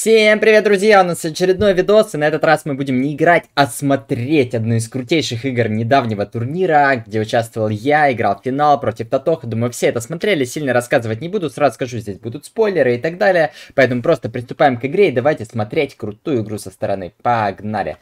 Всем привет, друзья! У нас очередной видос, и на этот раз мы будем не играть, а смотреть одну из крутейших игр недавнего турнира, где участвовал я, играл в финал против Татоха. Думаю, все это смотрели, сильно рассказывать не буду, сразу скажу, здесь будут спойлеры и так далее. Поэтому просто приступаем к игре и давайте смотреть крутую игру со стороны. Погнали!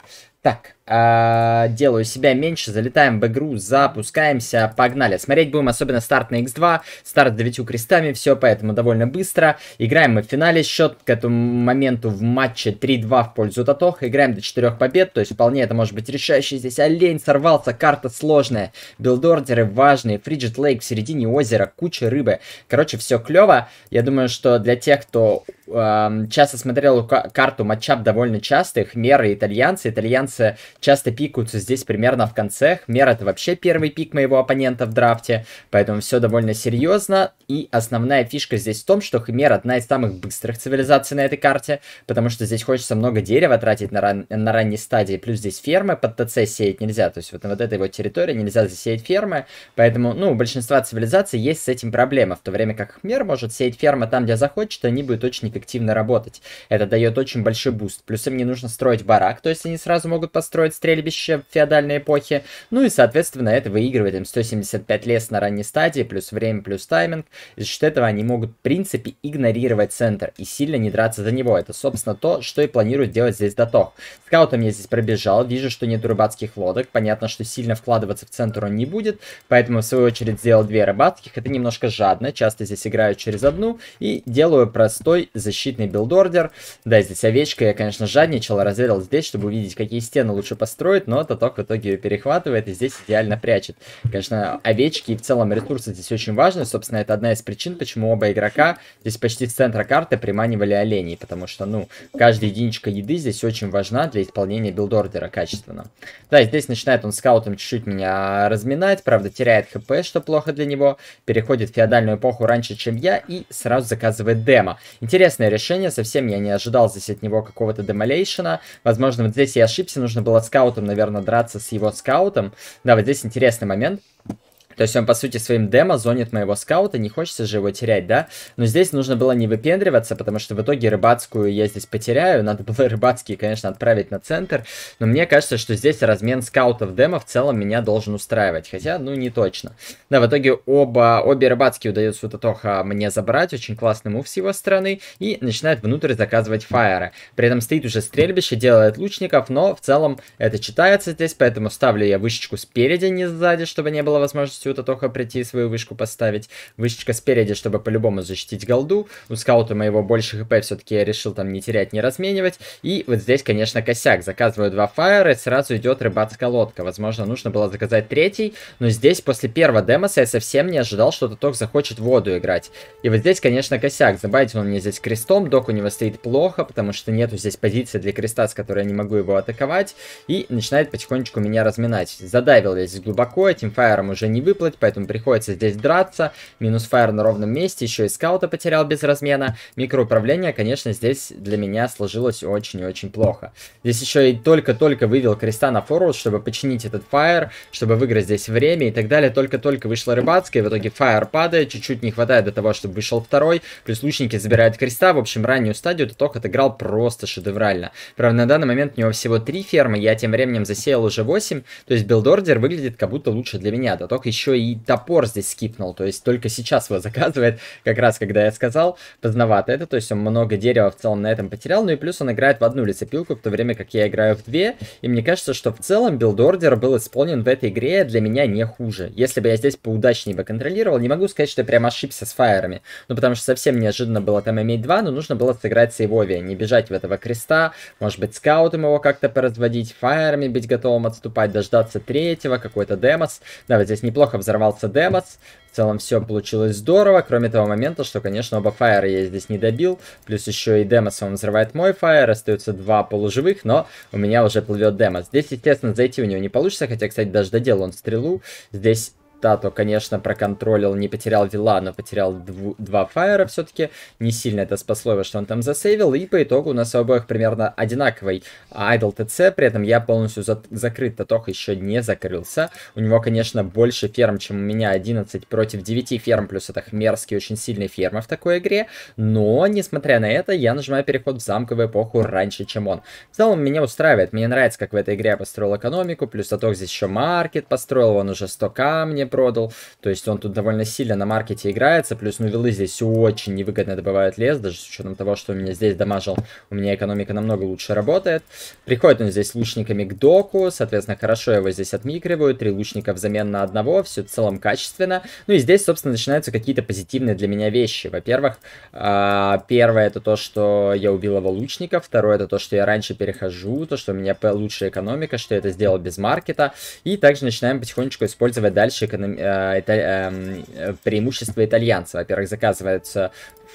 Так, э, делаю себя меньше, залетаем в игру, запускаемся, погнали. Смотреть будем особенно старт на x2, старт девятью крестами, все, поэтому довольно быстро. Играем мы в финале, счет к этому моменту в матче 3-2 в пользу Татох. Играем до четырех побед, то есть вполне это может быть решающий здесь олень, сорвался, карта сложная. Билдордеры важные, фриджит лейк в середине озера, куча рыбы. Короче, все клево. Я думаю, что для тех, кто э, часто смотрел карту матчап довольно часто, их меры итальянцы, итальянцы оппоненты часто пикаются здесь примерно в конце. Хмер это вообще первый пик моего оппонента в драфте, поэтому все довольно серьезно. И основная фишка здесь в том, что Хмер одна из самых быстрых цивилизаций на этой карте, потому что здесь хочется много дерева тратить на, ран на ранней стадии, плюс здесь фермы под ТЦ сеять нельзя, то есть вот на вот этой вот территории нельзя засеять фермы, поэтому, ну, у большинства цивилизаций есть с этим проблема, в то время как Хмер может сеять фермы там, где захочет, они будут очень эффективно работать. Это дает очень большой буст, плюс им не нужно строить барак, то есть они сразу могут могут построить стрельбище в феодальной эпохе. Ну и, соответственно, это выигрывает им 175 лес на ранней стадии, плюс время, плюс тайминг. За счет этого они могут, в принципе, игнорировать центр и сильно не драться за него. Это, собственно, то, что и планируют делать здесь Датох. Скаутом я здесь пробежал, вижу, что нет рыбацких лодок. Понятно, что сильно вкладываться в центр он не будет, поэтому, в свою очередь, сделал две рыбацких. Это немножко жадно, часто здесь играю через одну и делаю простой защитный билдордер. Да, здесь овечка, я, конечно, жадничал, разведал здесь, чтобы увидеть, какие стену лучше построить, но Таток в итоге ее перехватывает и здесь идеально прячет. Конечно, овечки и в целом ресурсы здесь очень важны. Собственно, это одна из причин, почему оба игрока здесь почти с центра карты приманивали оленей, потому что, ну, каждая единичка еды здесь очень важна для исполнения билдордера качественно. Да, здесь начинает он скаутом чуть-чуть меня разминать, правда, теряет хп, что плохо для него, переходит в феодальную эпоху раньше, чем я, и сразу заказывает демо. Интересное решение, совсем я не ожидал здесь от него какого-то демолейшена. Возможно, вот здесь я ошибся, нужно было скаутом, наверное, драться с его скаутом. Да, вот здесь интересный момент. То есть он, по сути, своим демо зонит моего скаута, не хочется же его терять, да? Но здесь нужно было не выпендриваться, потому что в итоге рыбацкую я здесь потеряю. Надо было рыбацкие, конечно, отправить на центр. Но мне кажется, что здесь размен скаутов демо в целом меня должен устраивать. Хотя, ну, не точно. Да, в итоге оба, обе рыбацкие удается у Татоха мне забрать. Очень классный мув с его стороны. И начинает внутрь заказывать фаера. При этом стоит уже стрельбище, делает лучников, но в целом это читается здесь, поэтому ставлю я вышечку спереди, не сзади, чтобы не было возможности Отсюда только прийти и свою вышку поставить. Вышечка спереди, чтобы по-любому защитить голду. У скаута моего больше хп все-таки я решил там не терять, не разменивать. И вот здесь, конечно, косяк. Заказываю два фаера, и сразу идет рыбацкая лодка. Возможно, нужно было заказать третий, но здесь после первого демоса я совсем не ожидал, что Таток захочет воду играть. И вот здесь, конечно, косяк. Забайтил он мне здесь крестом, док у него стоит плохо, потому что нету здесь позиции для креста, с которой я не могу его атаковать. И начинает потихонечку меня разминать. Задавил я здесь глубоко, этим фаером уже не выпал выплат, поэтому приходится здесь драться. Минус фаер на ровном месте, еще и скаута потерял без размена. Микроуправление, конечно, здесь для меня сложилось очень и очень плохо. Здесь еще и только-только вывел креста на форвард, чтобы починить этот фаер, чтобы выиграть здесь время и так далее. Только-только вышла рыбацкая, в итоге фаер падает, чуть-чуть не хватает до того, чтобы вышел второй. Плюс лучники забирают креста, в общем, раннюю стадию Тоток отыграл просто шедеврально. Правда, на данный момент у него всего 3 фермы, я тем временем засеял уже 8, то есть билдордер выглядит как будто лучше для меня. Тоток еще еще и топор здесь скипнул, то есть только сейчас его заказывает, как раз когда я сказал, поздновато это, то есть он много дерева в целом на этом потерял, ну и плюс он играет в одну лесопилку, в то время как я играю в две, и мне кажется, что в целом билдордер был исполнен в этой игре для меня не хуже. Если бы я здесь поудачнее бы контролировал, не могу сказать, что я прям ошибся с фаерами, ну потому что совсем неожиданно было там иметь два, но нужно было сыграть с сейвовия, не бежать в этого креста, может быть скаутом его как-то поразводить, фаерами быть готовым отступать, дождаться третьего, какой-то демос, да, вот здесь неплохо неплохо взорвался Демос. В целом все получилось здорово, кроме того момента, что, конечно, оба фаера я здесь не добил. Плюс еще и Демоса он взрывает мой фаер, остаются два полуживых, но у меня уже плывет Демос. Здесь, естественно, зайти у него не получится, хотя, кстати, даже доделал он стрелу. Здесь Тато, конечно, проконтролил, не потерял вела, но потерял дву, два фаера все-таки. Не сильно это спасло его, что он там засейвил. И по итогу у нас у обоих примерно одинаковый айдл ТЦ. При этом я полностью за закрыт. Татох еще не закрылся. У него, конечно, больше ферм, чем у меня. 11 против 9 ферм. Плюс это хмерские очень сильные фермы в такой игре. Но, несмотря на это, я нажимаю переход в замковую эпоху раньше, чем он. В целом, меня устраивает. Мне нравится, как в этой игре я построил экономику. Плюс Татох здесь еще маркет построил. Он уже 100 камней продал. То есть он тут довольно сильно на маркете играется. Плюс Нувелы здесь очень невыгодно добывают лес, даже с учетом того, что у меня здесь дамажил, у меня экономика намного лучше работает. Приходит он здесь лучниками к доку, соответственно, хорошо его здесь отмикривают. Три лучника взамен на одного, все в целом качественно. Ну и здесь, собственно, начинаются какие-то позитивные для меня вещи. Во-первых, а, первое это то, что я убил его лучника. Второе это то, что я раньше перехожу, то, что у меня лучшая экономика, что я это сделал без маркета. И также начинаем потихонечку использовать дальше эконом... э, эм, э, преимущество итальянца. Во-первых, заказываются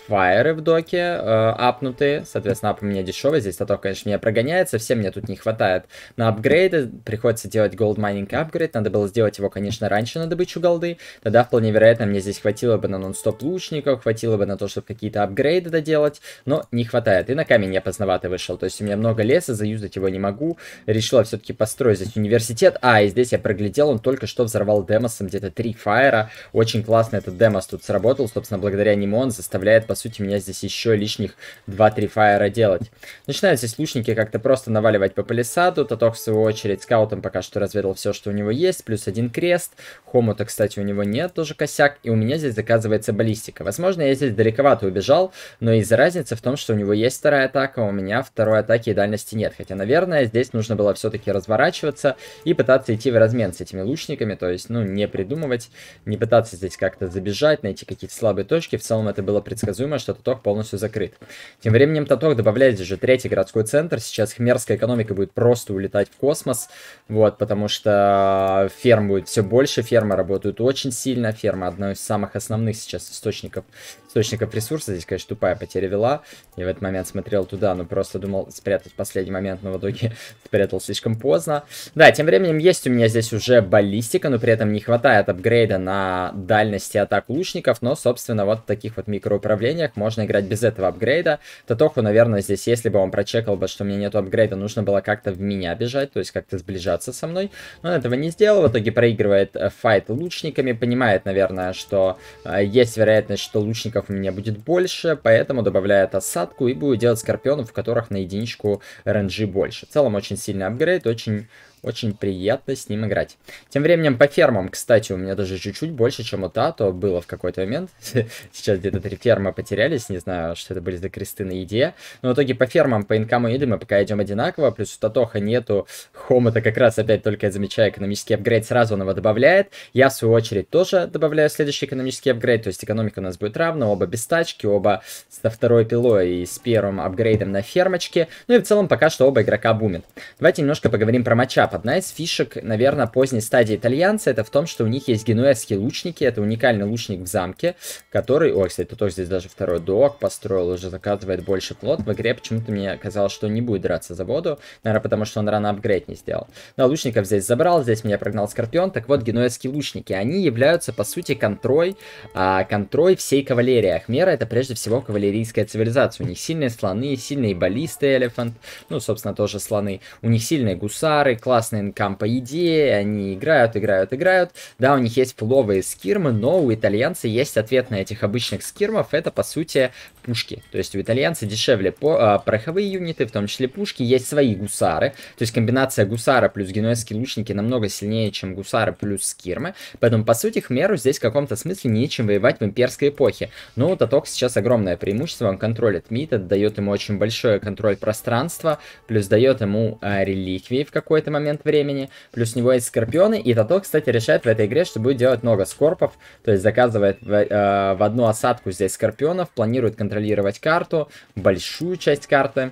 фаеры в доке э, апнутые, соответственно, ап у меня дешевый, здесь таток, конечно, меня прогоняет, совсем мне тут не хватает на апгрейды, приходится делать голд майнинг апгрейд, надо было сделать его, конечно, раньше на добычу голды, тогда вполне вероятно мне здесь хватило бы на нон-стоп лучников, хватило бы на то, чтобы какие-то апгрейды доделать, но не хватает, и на камень я поздновато вышел, то есть у меня много леса, заюзать его не могу, решила все-таки построить здесь университет, а, и здесь я проглядел, он только что взорвал демосом где-то три фаера, очень классно этот демос тут сработал, собственно, благодаря нему он заставляет позволяет, по сути, меня здесь еще лишних 2-3 фаера делать. Начинают здесь лучники как-то просто наваливать по палисаду. Таток, в свою очередь, скаутом пока что разведал все, что у него есть. Плюс один крест. Хомута, кстати, у него нет, тоже косяк. И у меня здесь заказывается баллистика. Возможно, я здесь далековато убежал, но из-за разницы в том, что у него есть вторая атака, а у меня второй атаки и дальности нет. Хотя, наверное, здесь нужно было все-таки разворачиваться и пытаться идти в размен с этими лучниками. То есть, ну, не придумывать, не пытаться здесь как-то забежать, найти какие-то слабые точки. В целом, это было предсказуемо предсказуемо, что Таток полностью закрыт. Тем временем Таток добавляет же третий городской центр. Сейчас хмерская экономика будет просто улетать в космос. Вот, потому что ферм будет все больше, ферма работают очень сильно. Ферма одна из самых основных сейчас источников источников ресурса. Здесь, конечно, тупая потеря вела. и в этот момент смотрел туда, но просто думал спрятать последний момент, но в итоге спрятал слишком поздно. Да, тем временем есть у меня здесь уже баллистика, но при этом не хватает апгрейда на дальности атак лучников. Но, собственно, вот в таких вот микроуправлениях можно играть без этого апгрейда. Татоху, наверное, здесь, если бы он прочекал бы, что у меня нету апгрейда, нужно было как-то в меня бежать, то есть как-то сближаться со мной. Но он этого не сделал, в итоге проигрывает э, файт лучниками, понимает, наверное, что э, есть вероятность, что лучников Карликов у меня будет больше, поэтому добавляю осадку и буду делать скорпионов, в которых на единичку РНГ больше. В целом очень сильный апгрейд, очень очень приятно с ним играть. Тем временем по фермам, кстати, у меня даже чуть-чуть больше, чем у Тато было в какой-то момент. Сейчас где-то три фермы потерялись, не знаю, что это были за кресты на еде. Но в итоге по фермам, по инкаму и еды мы пока идем одинаково. Плюс у Татоха нету хома-то как раз опять только я замечаю экономический апгрейд, сразу он его добавляет. Я в свою очередь тоже добавляю следующий экономический апгрейд, то есть экономика у нас будет равна, оба без тачки, оба со второй пилой и с первым апгрейдом на фермочке. Ну и в целом пока что оба игрока бумят. Давайте немножко поговорим про матчап. Одна из фишек, наверное, поздней стадии итальянца, это в том, что у них есть генуэзские лучники, это уникальный лучник в замке, который, ой, кстати, тоже здесь даже второй док построил, уже заказывает больше плод. В игре почему-то мне казалось, что он не будет драться за воду, наверное, потому что он рано апгрейд не сделал. Но лучников здесь забрал, здесь меня прогнал Скорпион. Так вот, генуэзские лучники, они являются, по сути, контрой, а, контрой всей кавалерии. Ахмера это прежде всего кавалерийская цивилизация. У них сильные слоны, сильные баллисты, элефант, ну, собственно, тоже слоны. У них сильные гусары, класс классный инкам по идее, они играют, играют, играют. Да, у них есть пуловые скирмы, но у итальянца есть ответ на этих обычных скирмов, это по сути пушки. То есть у итальянца дешевле по, а, пороховые юниты, в том числе пушки, есть свои гусары. То есть комбинация гусара плюс генуэзские лучники намного сильнее, чем гусары плюс скирмы. Поэтому по сути Хмеру здесь в каком-то смысле нечем воевать в имперской эпохе. Но у Таток сейчас огромное преимущество, он контролит мид, это дает ему очень большой контроль пространства, плюс дает ему э, реликвии в какой-то момент момент времени. Плюс у него есть скорпионы. И Тато, кстати, решает в этой игре, что будет делать много скорпов. То есть заказывает в, э, в одну осадку здесь скорпионов, планирует контролировать карту, большую часть карты.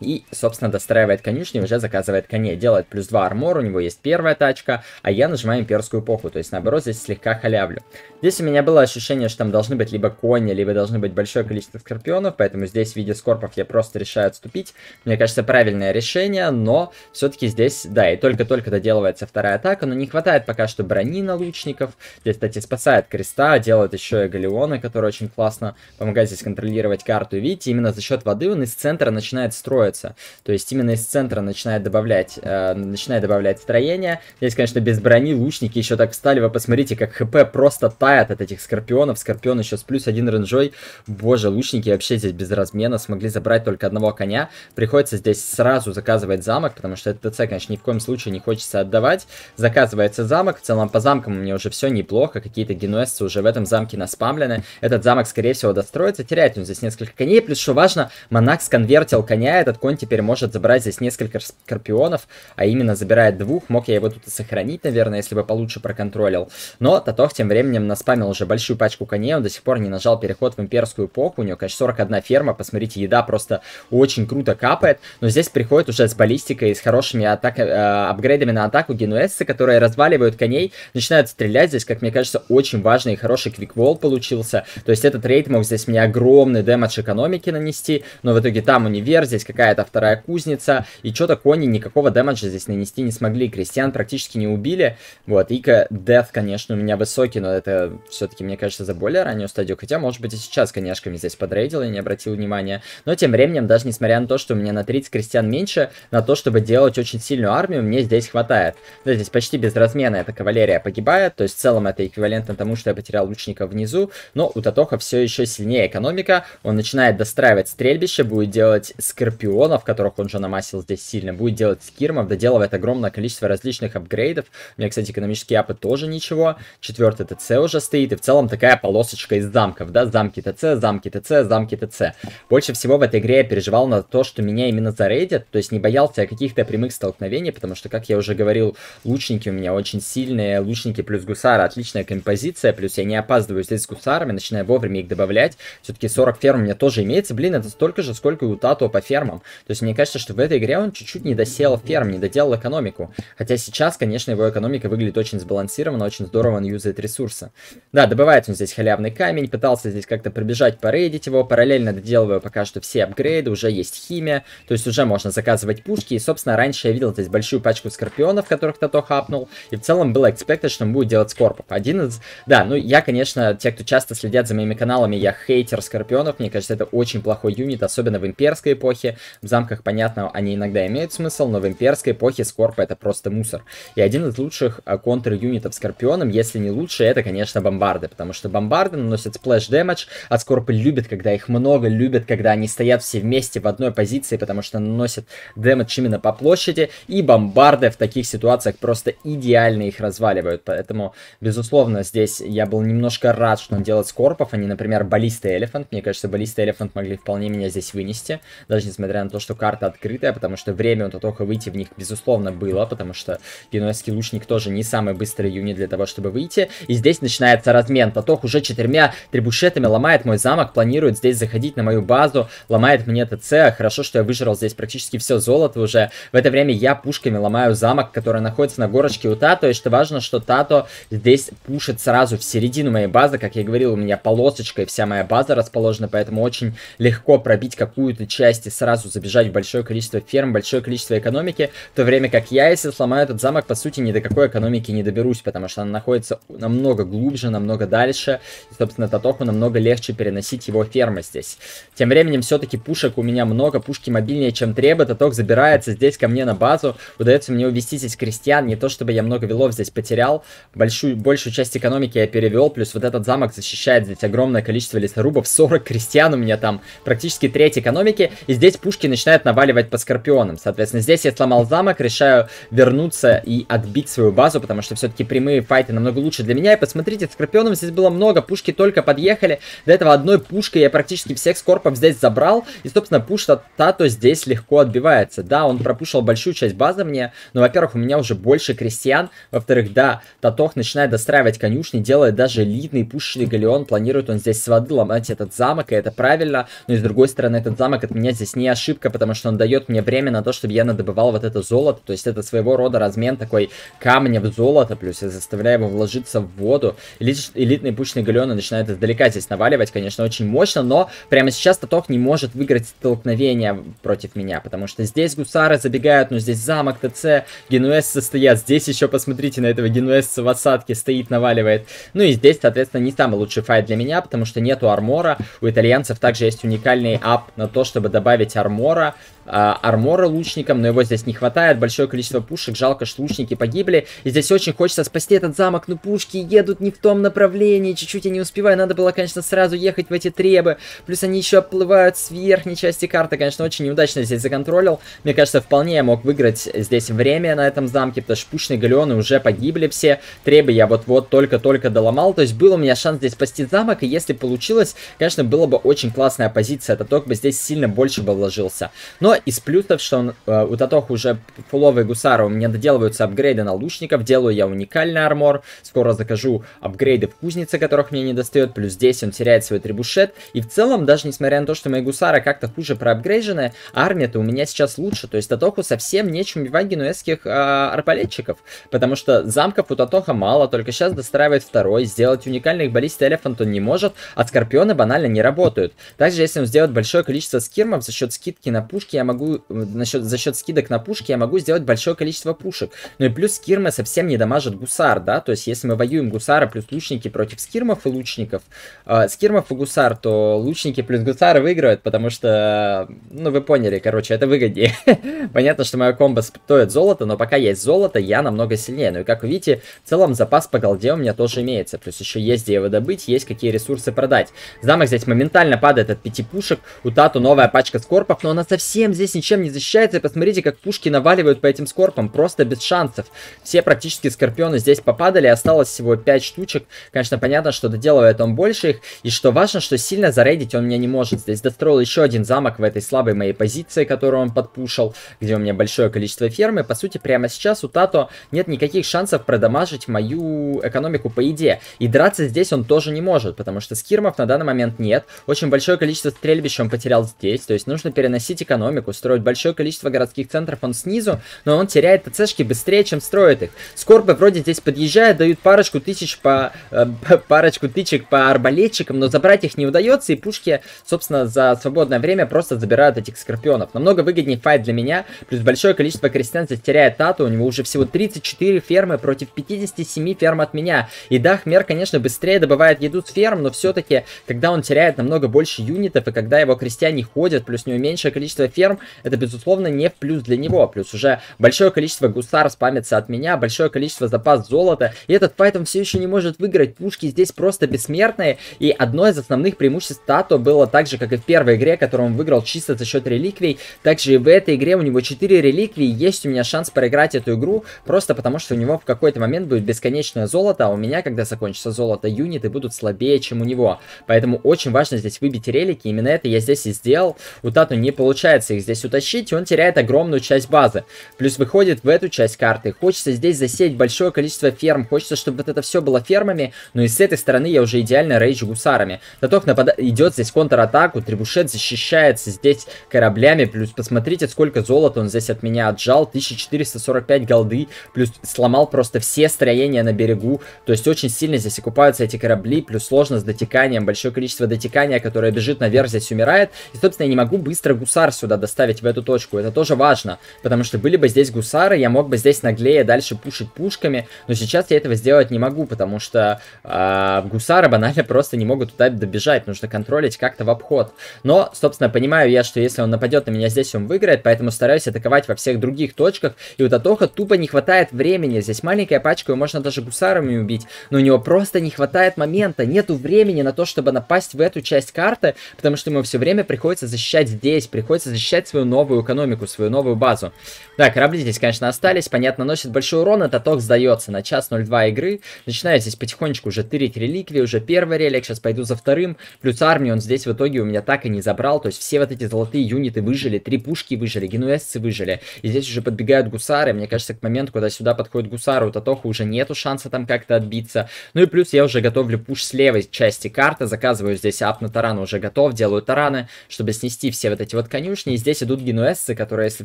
И, собственно, достраивает конюшни, уже заказывает коней. Делает плюс 2 армор, у него есть первая тачка, а я нажимаю имперскую эпоху. То есть, наоборот, здесь слегка халявлю. Здесь у меня было ощущение, что там должны быть либо кони, либо должны быть большое количество скорпионов. Поэтому здесь в виде скорпов я просто решаю отступить. Мне кажется, правильное решение, но все-таки здесь, да, и только-только доделывается вторая атака. Но не хватает пока что брони на лучников. Здесь, кстати, спасает креста, делает еще и галеоны, которые очень классно помогают здесь контролировать карту. видите, именно за счет воды он из центра начинает строить развиваются. То есть именно из центра начинает добавлять, э, начинает добавлять строение. Здесь, конечно, без брони лучники еще так встали. Вы посмотрите, как хп просто тает от этих скорпионов. Скорпион еще с плюс один ренжой. Боже, лучники вообще здесь без размена. Смогли забрать только одного коня. Приходится здесь сразу заказывать замок, потому что этот ТЦ, конечно, ни в коем случае не хочется отдавать. Заказывается замок. В целом по замкам мне уже все неплохо. Какие-то генуэзцы уже в этом замке наспамлены. Этот замок, скорее всего, достроится. Теряет он здесь несколько коней. Плюс, что важно, монах сконвертил коня этот Конь теперь может забрать здесь несколько скорпионов, а именно забирает двух. Мог я его тут и сохранить, наверное, если бы получше проконтролил. Но Татох тем временем наспамил уже большую пачку коней. Он до сих пор не нажал переход в имперскую эпоху. У него, конечно, 41 ферма. Посмотрите, еда просто очень круто капает. Но здесь приходит уже с баллистикой, с хорошими атак... э, апгрейдами на атаку генуэзцы, которые разваливают коней, начинают стрелять. Здесь, как мне кажется, очень важный и хороший квиквол получился. То есть этот рейд мог здесь мне огромный дэмэдж экономики нанести. Но в итоге там универ, здесь как какая-то вторая кузница, и что-то кони никакого дэмэджа здесь нанести не смогли, крестьян практически не убили, вот, Ика Death, конечно, у меня высокий, но это все-таки, мне кажется, за более раннюю стадию, хотя, может быть, и сейчас коняшками здесь подрейдил и не обратил внимания, но тем временем, даже несмотря на то, что у меня на 30 крестьян меньше, на то, чтобы делать очень сильную армию, мне здесь хватает, да, здесь почти без размена эта кавалерия погибает, то есть в целом это эквивалентно тому, что я потерял лучника внизу, но у Татоха все еще сильнее экономика, он начинает достраивать стрельбище, будет делать скорпион, шпионов, которых он же намасил здесь сильно, будет делать скирмов, доделывает огромное количество различных апгрейдов. У меня, кстати, экономические апы тоже ничего. Четвертый ТЦ уже стоит, и в целом такая полосочка из замков, да, замки ТЦ, замки ТЦ, замки ТЦ. Больше всего в этой игре я переживал на то, что меня именно зарейдят, то есть не боялся каких-то прямых столкновений, потому что, как я уже говорил, лучники у меня очень сильные, лучники плюс гусары, отличная композиция, плюс я не опаздываю здесь с гусарами, начинаю вовремя их добавлять. Все-таки 40 ферм у меня тоже имеется, блин, это столько же, сколько и у Тату по фермам. То есть мне кажется, что в этой игре он чуть-чуть не доселал ферм, не доделал экономику. Хотя сейчас, конечно, его экономика выглядит очень сбалансированно, очень здорово он юзает ресурсы. Да, добывает он здесь халявный камень, пытался здесь как-то пробежать, порейдить его, параллельно доделываю пока что все апгрейды, уже есть химия, то есть уже можно заказывать пушки. И, собственно, раньше я видел здесь большую пачку скорпионов, которых Тато хапнул, и в целом было экспекта, что он будет делать скорпов. Один из... Да, ну я, конечно, те, кто часто следят за моими каналами, я хейтер скорпионов, мне кажется, это очень плохой юнит, особенно в имперской эпохе. В замках, понятно, они иногда имеют смысл, но в имперской эпохе скорп это просто мусор. И один из лучших э, контр-юнитов Скорпионом, если не лучше, это, конечно, бомбарды, потому что бомбарды наносят сплэш дэмэдж, а Скорпы любят, когда их много, любят, когда они стоят все вместе в одной позиции, потому что наносят дэмэдж именно по площади, и бомбарды в таких ситуациях просто идеально их разваливают, поэтому, безусловно, здесь я был немножко рад, что он делает Скорпов, а не, например, баллисты Элефант, мне кажется, баллисты Элефант могли вполне меня здесь вынести, даже несмотря несмотря на то, что карта открытая, потому что время у Татоха выйти в них, безусловно, было, потому что генуэзский лучник тоже не самый быстрый юнит для того, чтобы выйти. И здесь начинается размен. Татох уже четырьмя трибушетами ломает мой замок, планирует здесь заходить на мою базу, ломает мне ТЦ. Хорошо, что я выжрал здесь практически все золото уже. В это время я пушками ломаю замок, который находится на горочке у Тато. И что важно, что Тато здесь пушит сразу в середину моей базы. Как я говорил, у меня полосочка и вся моя база расположена, поэтому очень легко пробить какую-то часть и сразу забежать в большое количество ферм, большое количество экономики, в то время как я, если сломаю этот замок, по сути, ни до какой экономики не доберусь, потому что она находится намного глубже, намного дальше, и, собственно, Татоху намного легче переносить его фермы здесь. Тем временем, все-таки пушек у меня много, пушки мобильнее, чем требует, Татох забирается здесь ко мне на базу, удается мне увести здесь крестьян, не то чтобы я много велов здесь потерял, большую, большую часть экономики я перевел, плюс вот этот замок защищает здесь огромное количество лесорубов, 40 крестьян у меня там, практически треть экономики, и здесь пушки пушки начинают наваливать по скорпионам. Соответственно, здесь я сломал замок, решаю вернуться и отбить свою базу, потому что все-таки прямые файты намного лучше для меня. И посмотрите, скорпионов здесь было много, пушки только подъехали. До этого одной пушкой я практически всех скорпов здесь забрал. И, собственно, пуш Тато здесь легко отбивается. Да, он пропушил большую часть базы мне, но, во-первых, у меня уже больше крестьян. Во-вторых, да, Татох начинает достраивать конюшни, делает даже элитный пушечный галеон. Планирует он здесь с воды ломать этот замок, и это правильно. Но, и с другой стороны, этот замок от меня здесь не ошибся ошибка, потому что он дает мне время на то, чтобы я надобывал вот это золото. То есть это своего рода размен такой камня в золото, плюс я заставляю его вложиться в воду. Элит, элитные пушные галеоны начинают издалека здесь наваливать, конечно, очень мощно, но прямо сейчас Татох не может выиграть столкновение против меня, потому что здесь гусары забегают, но здесь замок, ТЦ, генуэзцы стоят. Здесь еще посмотрите на этого генуэзца в осадке, стоит, наваливает. Ну и здесь, соответственно, не самый лучший файт для меня, потому что нету армора. У итальянцев также есть уникальный ап на то, чтобы добавить армор армора, а, армора лучником, но его здесь не хватает, большое количество пушек, жалко, что лучники погибли, и здесь очень хочется спасти этот замок, но пушки едут не в том направлении, чуть-чуть я не успеваю, надо было, конечно, сразу ехать в эти требы, плюс они еще оплывают с верхней части карты, конечно, очень неудачно здесь законтролил, мне кажется, вполне я мог выиграть здесь время на этом замке, потому что пушные галеоны уже погибли все, требы я вот-вот только-только доломал, то есть был у меня шанс здесь спасти замок, и если получилось, конечно, было бы очень классная позиция, это только бы здесь сильно больше бы вложил сложился. Но из плюсов, что он, э, у Татох уже фуловые гусары у меня доделываются апгрейды на лучников, делаю я уникальный армор, скоро закажу апгрейды в кузнице, которых мне не достает, плюс здесь он теряет свой трибушет. И в целом, даже несмотря на то, что мои гусары как-то хуже проапгрейжены, армия-то у меня сейчас лучше. То есть Татоху совсем нечем убивать генуэзских э, арбалетчиков, потому что замков у Татоха мало, только сейчас достраивает второй, сделать уникальных баллист элефант он не может, а скорпионы банально не работают. Также если он сделает большое количество скирмов, за счет скирмов скидки на пушки я могу... Э, Насчет, за счет скидок на пушки я могу сделать большое количество пушек. Ну и плюс скирмы совсем не дамажат гусар, да? То есть если мы воюем гусара плюс лучники против скирмов и лучников, э, скирмов и гусар, то лучники плюс гусары выигрывают, потому что... Ну вы поняли, короче, это выгоднее. Понятно, что моя комбо стоит золото, но пока есть золото, я намного сильнее. Ну и как вы видите, в целом запас по голде у меня тоже имеется. Плюс еще есть где его добыть, есть какие ресурсы продать. Замок здесь моментально падает от пяти пушек. У Тату новая пачка скорпов, но она совсем здесь ничем не защищается. И посмотрите, как пушки наваливают по этим скорпам. Просто без шансов. Все практически скорпионы здесь попадали. Осталось всего 5 штучек. Конечно, понятно, что доделывает он больше их. И что важно, что сильно зарейдить он меня не может. Здесь достроил еще один замок в этой слабой моей позиции, которую он подпушил. Где у меня большое количество фермы. По сути, прямо сейчас у Тато нет никаких шансов продамажить мою экономику по идее. И драться здесь он тоже не может. Потому что скирмов на данный момент нет. Очень большое количество стрельбищ он потерял здесь. То есть нужно переносить переносить экономику, строить большое количество городских центров он снизу, но он теряет ТЦшки быстрее, чем строит их. Скорбы вроде здесь подъезжают дают парочку тысяч по, э, парочку тычек по арбалетчикам, но забрать их не удается, и пушки, собственно, за свободное время просто забирают этих скорпионов. Намного выгоднее файт для меня, плюс большое количество крестьян здесь теряет Тату, у него уже всего 34 фермы против 57 ферм от меня. И да, Хмер, конечно, быстрее добывает еду с ферм, но все-таки, когда он теряет намного больше юнитов, и когда его крестьяне ходят, плюс не уменьшили меньшее количество ферм, это, безусловно, не в плюс для него. Плюс уже большое количество гусар спамится от меня, большое количество запас золота. И этот файт он все еще не может выиграть. Пушки здесь просто бессмертные. И одно из основных преимуществ Тато было так же, как и в первой игре, которую он выиграл чисто за счет реликвий. Также и в этой игре у него 4 реликвии. Есть у меня шанс проиграть эту игру, просто потому что у него в какой-то момент будет бесконечное золото, а у меня, когда закончится золото, юниты будут слабее, чем у него. Поэтому очень важно здесь выбить релики. Именно это я здесь и сделал. У Тату не не получается их здесь утащить, и он теряет огромную часть базы. Плюс выходит в эту часть карты. Хочется здесь засеять большое количество ферм, хочется, чтобы вот это все было фермами, но ну и с этой стороны я уже идеально рейджу гусарами. Таток напада... идет здесь контратаку, Требушет защищается здесь кораблями, плюс посмотрите, сколько золота он здесь от меня отжал, 1445 голды, плюс сломал просто все строения на берегу, то есть очень сильно здесь окупаются эти корабли, плюс сложно с дотеканием, большое количество дотекания, которое бежит наверх, здесь умирает, и, собственно, я не могу быстро гусар сюда доставить, в эту точку. Это тоже важно, потому что были бы здесь гусары, я мог бы здесь наглее дальше пушить пушками, но сейчас я этого сделать не могу, потому что э, гусары банально просто не могут туда добежать, нужно контролить как-то в обход. Но, собственно, понимаю я, что если он нападет на меня здесь, он выиграет, поэтому стараюсь атаковать во всех других точках, и у Татоха тупо не хватает времени, здесь маленькая пачка, его можно даже гусарами убить, но у него просто не хватает момента, нету времени на то, чтобы напасть в эту часть карты, потому что ему все время приходится защищать здесь, значит, приходится защищать свою новую экономику, свою новую базу. Да, корабли здесь, конечно, остались, понятно, носят большой урон, это ток сдается на час 02 игры. Начинаю здесь потихонечку уже тырить реликвии, уже первый релик, сейчас пойду за вторым. Плюс армию он здесь в итоге у меня так и не забрал, то есть все вот эти золотые юниты выжили, три пушки выжили, генуэзцы выжили. И здесь уже подбегают гусары, мне кажется, к моменту, когда сюда подходит гусары, у Татоха уже нету шанса там как-то отбиться. Ну и плюс я уже готовлю пуш с левой части карты, заказываю здесь ап на таран уже готов, делаю тараны, чтобы снести все вот эти эти вот конюшни, и здесь идут генуэзцы, которые, если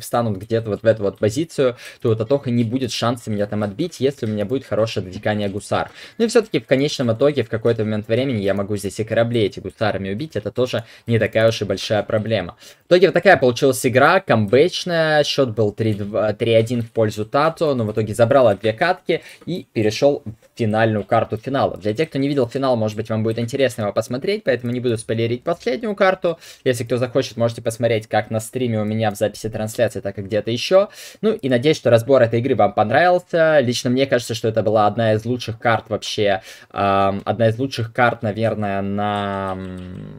встанут где-то вот в эту вот позицию, то у Татоха не будет шанса меня там отбить, если у меня будет хорошее додекание гусар. Ну и все-таки в конечном итоге, в какой-то момент времени, я могу здесь и корабли эти гусарами убить, это тоже не такая уж и большая проблема. В итоге вот такая получилась игра, камбэчная, счет был 3-1 в пользу Тато, но в итоге забрала две катки и перешел в финальную карту финала. Для тех, кто не видел финал, может быть, вам будет интересно его посмотреть, поэтому не буду спойлерить последнюю карту. Если кто захочет, можете посмотреть посмотреть как на стриме у меня в записи трансляции, так и где-то еще. Ну и надеюсь, что разбор этой игры вам понравился. Лично мне кажется, что это была одна из лучших карт вообще, эм, одна из лучших карт, наверное, на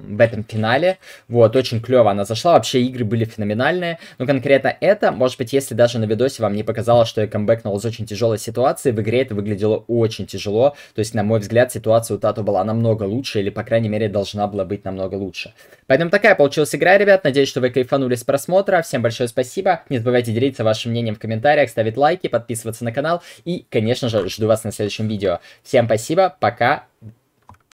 в этом финале. Вот, очень клево она зашла. Вообще игры были феноменальные. Но конкретно это, может быть, если даже на видосе вам не показалось, что я камбэкнул из очень тяжелой ситуации, в игре это выглядело очень тяжело. То есть, на мой взгляд, ситуация у Тату была намного лучше, или, по крайней мере, должна была быть намного лучше. Поэтому такая получилась игра, ребят. Надеюсь, Надеюсь, что вы кайфанули с просмотра. Всем большое спасибо. Не забывайте делиться вашим мнением в комментариях, ставить лайки, подписываться на канал. И, конечно же, жду вас на следующем видео. Всем спасибо, пока.